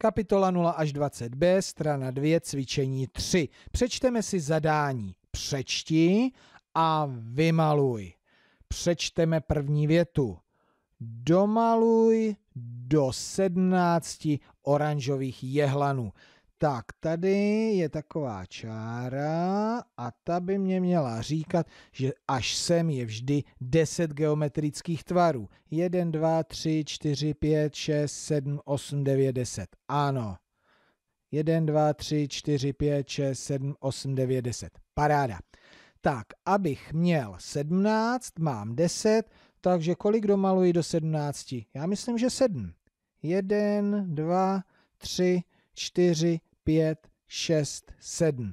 Kapitola 0 až 20b, strana 2, cvičení 3. Přečteme si zadání. Přečti a vymaluj. Přečteme první větu. Domaluj do 17 oranžových jehlanů. Tak, tady je taková čára ta by mě měla říkat, že až sem je vždy 10 geometrických tvarů. 1, 2, 3, 4, 5, 6, 7, 8, 9, 10. Ano. 1, 2, 3, 4, 5, 6, 7, 8, 9, 10. Paráda. Tak, abych měl 17, mám 10, takže kolik domaluji do 17? Já myslím, že 7. 1, 2, 3, 4, 5, 6, 7.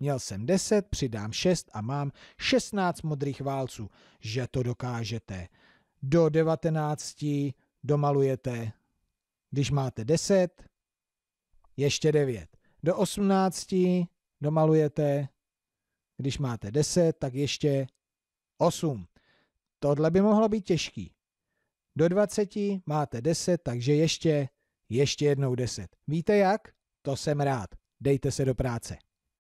Měl jsem 10, přidám 6 a mám 16 modrých válců. Že to dokážete. Do 19 domalujete, když máte 10, ještě 9. Do 18 domalujete, když máte 10, tak ještě 8. Tohle by mohlo být těžký. Do 20 máte 10, takže ještě, ještě jednou 10. Víte jak? To jsem rád. Dejte se do práce.